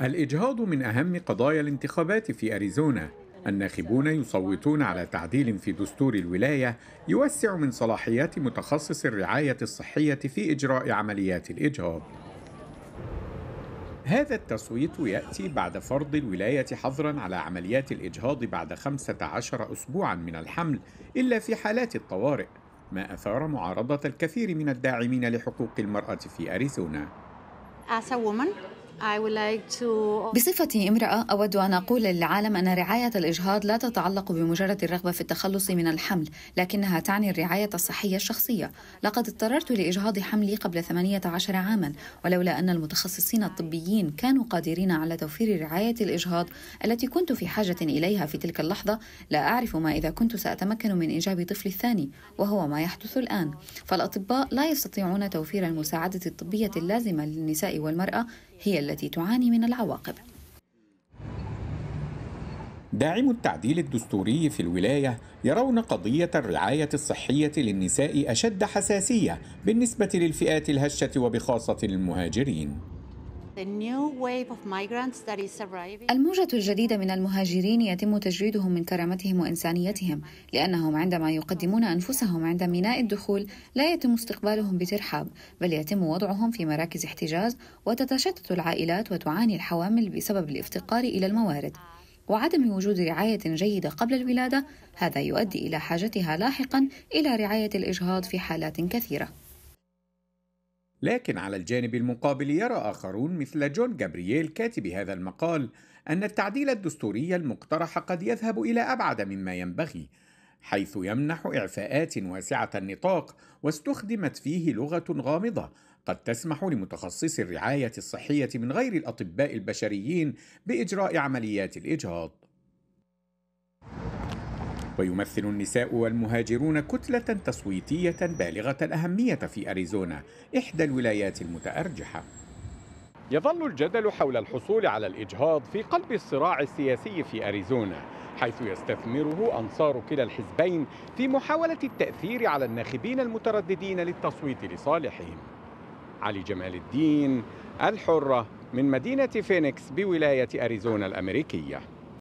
الإجهاض من أهم قضايا الانتخابات في أريزونا الناخبون يصوتون على تعديل في دستور الولاية يوسع من صلاحيات متخصص الرعاية الصحية في إجراء عمليات الإجهاض هذا التصويت يأتي بعد فرض الولاية حظرا على عمليات الإجهاض بعد 15 أسبوعا من الحمل إلا في حالات الطوارئ ما أثار معارضة الكثير من الداعمين لحقوق المرأة في أريزونا بصفتي امرأة أود أن أقول للعالم أن رعاية الإجهاض لا تتعلق بمجرد الرغبة في التخلص من الحمل لكنها تعني الرعاية الصحية الشخصية لقد اضطررت لإجهاض حملي قبل 18 عاما ولولا أن المتخصصين الطبيين كانوا قادرين على توفير رعاية الإجهاض التي كنت في حاجة إليها في تلك اللحظة لا أعرف ما إذا كنت سأتمكن من إنجاب طفلي الثاني وهو ما يحدث الآن فالأطباء لا يستطيعون توفير المساعدة الطبية اللازمة للنساء والمرأة هي التي تعاني من العواقب داعم التعديل الدستوري في الولاية يرون قضية الرعاية الصحية للنساء أشد حساسية بالنسبة للفئات الهشة وبخاصة المهاجرين الموجة الجديدة من المهاجرين يتم تجريدهم من كرامتهم وإنسانيتهم لأنهم عندما يقدمون أنفسهم عند ميناء الدخول لا يتم استقبالهم بترحاب بل يتم وضعهم في مراكز احتجاز وتتشتت العائلات وتعاني الحوامل بسبب الافتقار إلى الموارد وعدم وجود رعاية جيدة قبل الولادة هذا يؤدي إلى حاجتها لاحقا إلى رعاية الإجهاض في حالات كثيرة لكن على الجانب المقابل يرى آخرون مثل جون جابرييل كاتب هذا المقال أن التعديل الدستوري المقترح قد يذهب إلى أبعد مما ينبغي حيث يمنح إعفاءات واسعة النطاق واستخدمت فيه لغة غامضة قد تسمح لمتخصصي الرعاية الصحية من غير الأطباء البشريين بإجراء عمليات الإجهاض ويمثل النساء والمهاجرون كتلة تصويتية بالغة الأهمية في أريزونا إحدى الولايات المتأرجحة يظل الجدل حول الحصول على الإجهاض في قلب الصراع السياسي في أريزونا حيث يستثمره أنصار كلا الحزبين في محاولة التأثير على الناخبين المترددين للتصويت لصالحهم علي جمال الدين الحرة من مدينة فينيكس بولاية أريزونا الأمريكية